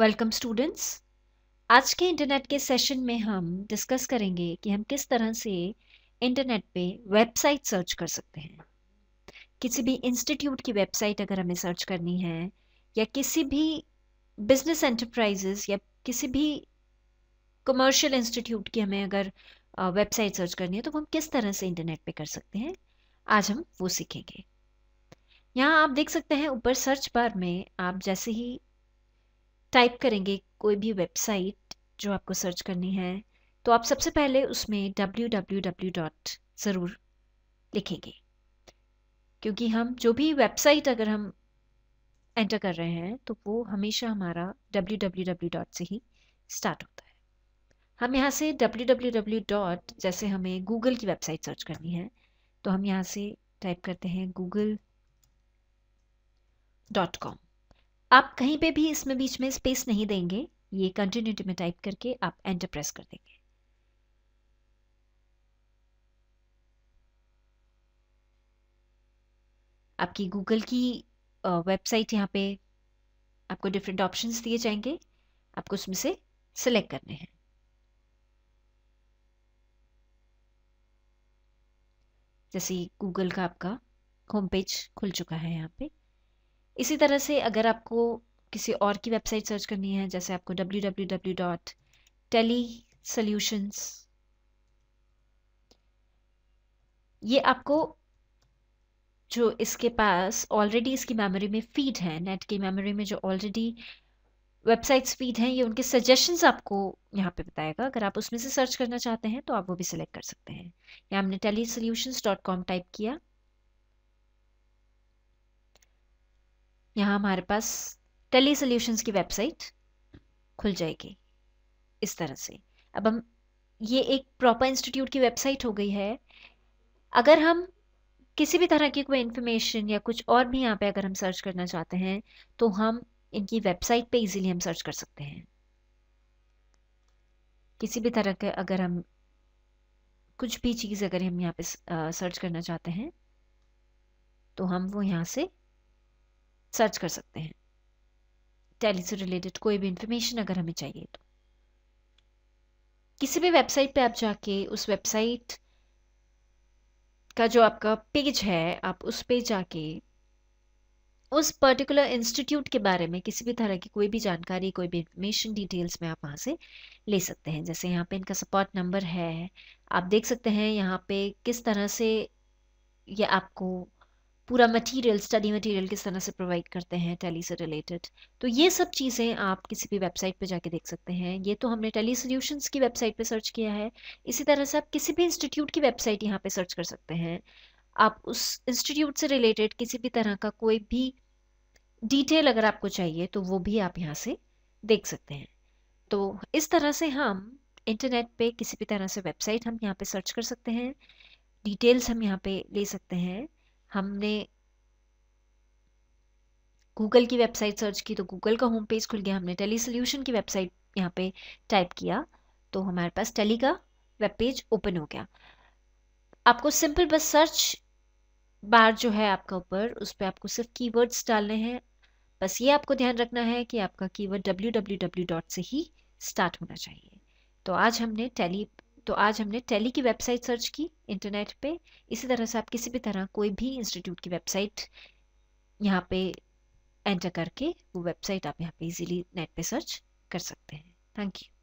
welcome students आज के internet के सेशन में हम डिस्कस करेंगे कि हम किस तरह से इंटरनेट पे वेबसाइट सर्च कर सकते हैं किसी भी इंस्टीट्यूट की वेबसाइट अगर हमें सर्च करनी है या किसी भी बिजनेस एंटरप्राइजेस या किसी भी कमर्शियल इंस्टीट्यूट की हमें अगर वेबसाइट सर्च करनी है तो हम किस तरह से इंटरनेट पे कर सकते हैं आज हम वो सीखेंगे यहाँ आप देख सकते हैं ऊपर सर्च बार में आप जैसे ही टाइप करेंगे कोई भी वेबसाइट जो आपको सर्च करनी है तो आप सबसे पहले उसमें डब्ल्यू डब्ल्यू डब्ल्यू डॉट ज़रूर लिखेंगे क्योंकि हम जो भी वेबसाइट अगर हम एंटर कर रहे हैं तो वो हमेशा हमारा डब्ल्यू डब्ल्यू डब्ल्यू डॉट से ही स्टार्ट होता है हम यहाँ से डब्ल्यू डब्ल्यू डब्ल्यू डॉट जैसे हमें गूगल की वेबसाइट सर्च करनी है तो हम यहाँ से टाइप करते हैं गूगल डॉट कॉम आप कहीं पे भी इसमें बीच में स्पेस नहीं देंगे ये कंटिन्यूटी में टाइप करके आप एंटर प्रेस कर देंगे आपकी गूगल की वेबसाइट यहाँ पे आपको डिफरेंट ऑप्शंस दिए जाएंगे आपको उसमें से सिलेक्ट करने हैं जैसे गूगल का आपका होम पेज खुल चुका है यहाँ पे इसी तरह से अगर आपको किसी और की वेबसाइट सर्च करनी है जैसे आपको W W W dot Tele Solutions ये आपको जो इसके पास ऑलरेडी इसकी मेमोरी में फीड है नेट की मेमोरी में जो ऑलरेडी वेबसाइट्स फीड हैं ये उनके सजेशंस आपको यहाँ पे बताएगा अगर आप उसमें से सर्च करना चाहते हैं तो आप वो भी सिलेक्ट कर सकते हैं यहाँ हमने Tele Solutions dot com type किया यहाँ हमारे पास टेली सोल्यूशंस की वेबसाइट खुल जाएगी इस तरह से अब हम ये एक प्रॉपर इंस्टीट्यूट की वेबसाइट हो गई है अगर हम किसी भी तरह की कोई इन्फॉर्मेशन या कुछ और भी यहाँ पे अगर हम सर्च करना चाहते हैं तो हम इनकी वेबसाइट पे इजीली हम सर्च कर सकते हैं किसी भी तरह के अगर हम कुछ भी चीज़ अगर हम यहाँ पे सर्च करना चाहते हैं तो हम वो यहाँ से सर्च कर सकते हैं टैली से रिलेटेड कोई भी इंफॉर्मेशन अगर हमें चाहिए तो किसी भी वेबसाइट पे आप जाके उस वेबसाइट का जो आपका पेज है आप उस पे जाके उस पर्टिकुलर इंस्टीट्यूट के बारे में किसी भी तरह की कोई भी जानकारी कोई भी इंफॉर्मेशन डिटेल्स में आप वहाँ से ले सकते हैं जैसे यहाँ पे इनका सपोर्ट नंबर है आप देख सकते हैं यहाँ पे किस तरह से ये आपको पूरा मटेरियल स्टडी मटेरियल किस तरह से प्रोवाइड करते हैं टेली से रिलेटेड तो ये सब चीज़ें आप किसी भी वेबसाइट पे जाके देख सकते हैं ये तो हमने टेली सॉल्यूशंस की वेबसाइट पे सर्च किया है इसी तरह से आप किसी भी इंस्टीट्यूट की वेबसाइट यहाँ पे सर्च कर सकते हैं आप उस इंस्टीट्यूट से रिलेटेड किसी भी तरह का कोई भी डिटेल अगर आपको चाहिए तो वो भी आप यहाँ से देख सकते हैं तो इस तरह से हम इंटरनेट पे किसी भी तरह से वेबसाइट हम यहाँ पे सर्च कर सकते हैं डिटेल्स हम यहाँ पे ले सकते हैं हमने गूगल की वेबसाइट सर्च की तो गूगल का होम पेज खुल गया हमने टेली सोल्यूशन की वेबसाइट यहाँ पे टाइप किया तो हमारे पास टेली का वेब पेज ओपन हो गया आपको सिंपल बस सर्च बार जो है आपका ऊपर उस पर आपको सिर्फ कीवर्ड्स डालने हैं बस ये आपको ध्यान रखना है कि आपका keyword W W W dot से ही स्टार्ट होना चाहिए तो आज हमने टेली तो आज हमने टेली की वेबसाइट सर्च की इंटरनेट पे इसी तरह से आप किसी भी तरह कोई भी इंस्टीट्यूट की वेबसाइट यहाँ पे एंटर करके वो वेबसाइट आप यहाँ पे इजीली नेट पे सर्च कर सकते हैं थैंक यू